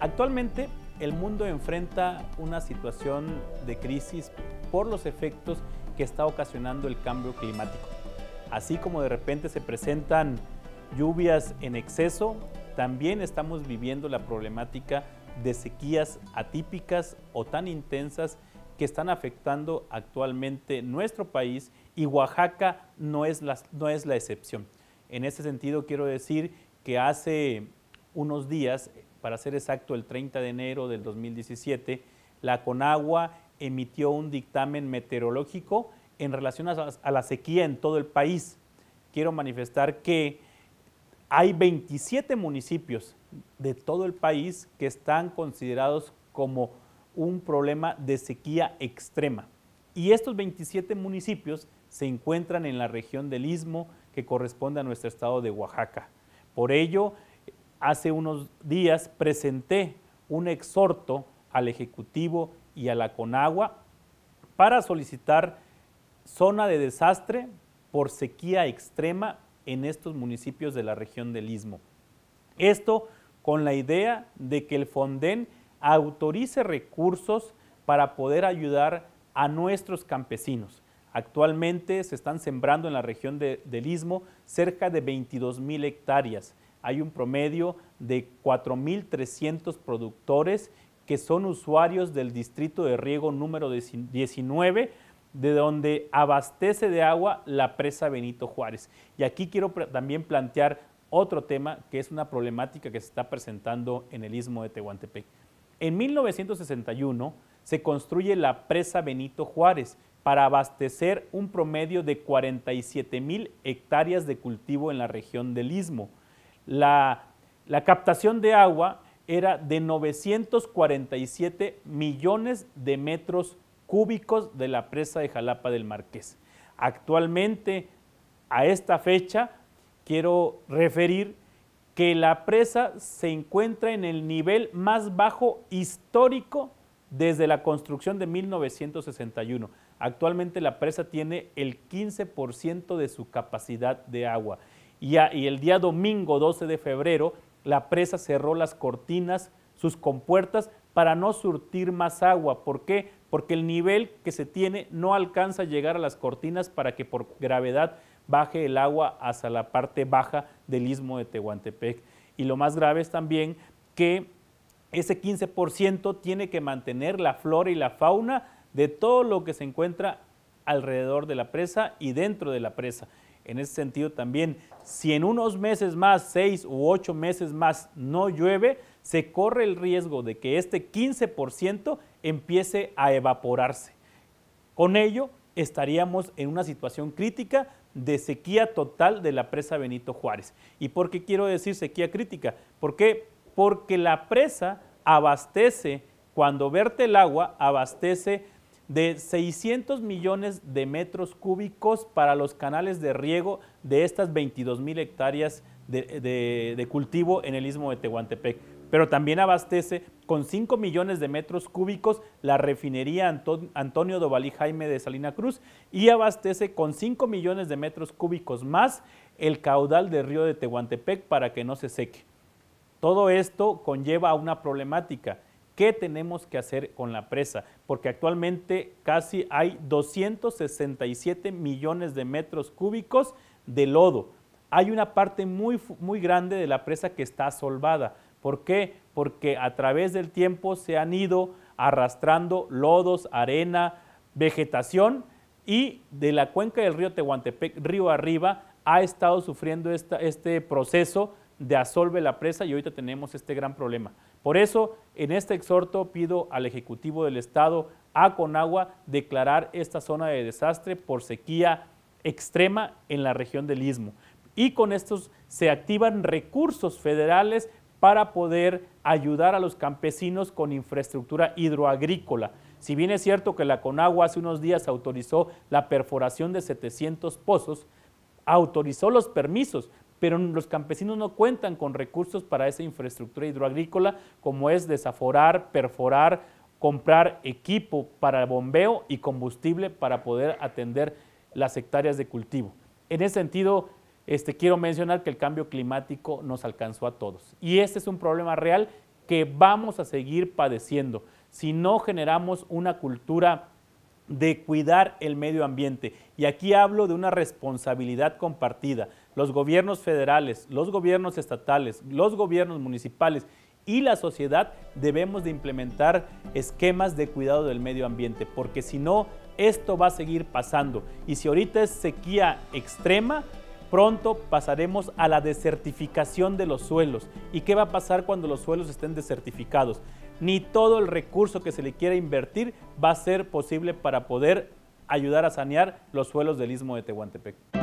Actualmente el mundo enfrenta una situación de crisis por los efectos que está ocasionando el cambio climático. Así como de repente se presentan lluvias en exceso, también estamos viviendo la problemática de sequías atípicas o tan intensas que están afectando actualmente nuestro país y Oaxaca no es la, no es la excepción. En ese sentido quiero decir que hace unos días para ser exacto, el 30 de enero del 2017, la Conagua emitió un dictamen meteorológico en relación a la sequía en todo el país. Quiero manifestar que hay 27 municipios de todo el país que están considerados como un problema de sequía extrema. Y estos 27 municipios se encuentran en la región del istmo que corresponde a nuestro estado de Oaxaca. Por ello, hace unos días presenté un exhorto al Ejecutivo y a la Conagua para solicitar zona de desastre por sequía extrema en estos municipios de la región del Istmo. Esto con la idea de que el Fonden autorice recursos para poder ayudar a nuestros campesinos. Actualmente se están sembrando en la región del Istmo cerca de 22 mil hectáreas hay un promedio de 4.300 productores que son usuarios del distrito de riego número 19, de donde abastece de agua la presa Benito Juárez. Y aquí quiero también plantear otro tema que es una problemática que se está presentando en el istmo de Tehuantepec. En 1961 se construye la presa Benito Juárez para abastecer un promedio de 47,000 hectáreas de cultivo en la región del istmo la, captación de agua era de 947 millones de metros cúbicos de la presa de Jalapa del Marqués. Actualmente, a esta fecha, quiero referir que la presa se encuentra en el nivel más bajo histórico desde la construcción de 1961. Actualmente la presa tiene el 15% de su capacidad de agua y, el día domingo 12 de febrero la presa cerró las cortinas, sus compuertas, para no surtir más agua. ¿Por qué? Porque el nivel que se tiene no alcanza a llegar a las cortinas para que por gravedad baje el agua hasta la parte baja del istmo de Tehuantepec. Y lo más grave es también que ese 15% tiene que mantener la flora y la fauna de todo lo que se encuentra alrededor de la presa y dentro de la presa. En ese sentido también, si en unos meses más, seis u ocho meses más, no llueve, se corre el riesgo de que este 15% empiece a evaporarse. Con ello, estaríamos en una situación crítica de sequía total de la presa Benito Juárez. ¿Y por qué quiero decir sequía crítica? ¿Por Porque la presa abastece, cuando verte el agua, abastece de 600 millones de metros cúbicos para los canales de riego de estas 22 mil hectáreas de, cultivo en el istmo de Tehuantepec. Pero también abastece con 5 millones de metros cúbicos la refinería Antonio Dovalí Jaime de Salina Cruz y abastece con 5 millones de metros cúbicos más el caudal del río de Tehuantepec para que no se seque. Todo esto conlleva una problemática ¿Qué tenemos que hacer con la presa? Porque actualmente casi hay 267 millones de metros cúbicos de lodo. Hay una parte muy, grande de la presa que está solvada. ¿Por qué? Porque a través del tiempo se han ido arrastrando lodos, arena, vegetación y de la cuenca del río Tehuantepec, río arriba, ha estado sufriendo este proceso de asolve la presa y ahorita tenemos este gran problema. Por eso, en este exhorto pido al Ejecutivo del Estado, a Conagua, declarar esta zona de desastre por sequía extrema en la región del Istmo. Y con estos se activan recursos federales para poder ayudar a los campesinos con infraestructura hidroagrícola. Si bien es cierto que la Conagua hace unos días autorizó la perforación de 700 pozos, autorizó los permisos, pero los campesinos no cuentan con recursos para esa infraestructura hidroagrícola, como es desaforar, perforar, comprar equipo para bombeo y combustible para poder atender las hectáreas de cultivo. En ese sentido, este, quiero mencionar que el cambio climático nos alcanzó a todos y este es un problema real que vamos a seguir padeciendo si no generamos una cultura de cuidar el medio ambiente. Y aquí hablo de una responsabilidad compartida, los gobiernos federales, los gobiernos estatales, los gobiernos municipales y la sociedad debemos de implementar esquemas de cuidado del medio ambiente, porque si no, esto va a seguir pasando. Y si ahorita es sequía extrema, pronto pasaremos a la desertificación de los suelos. ¿Y qué va a pasar cuando los suelos estén desertificados? Ni todo el recurso que se le quiera invertir va a ser posible para poder ayudar a sanear los suelos del istmo de Tehuantepec.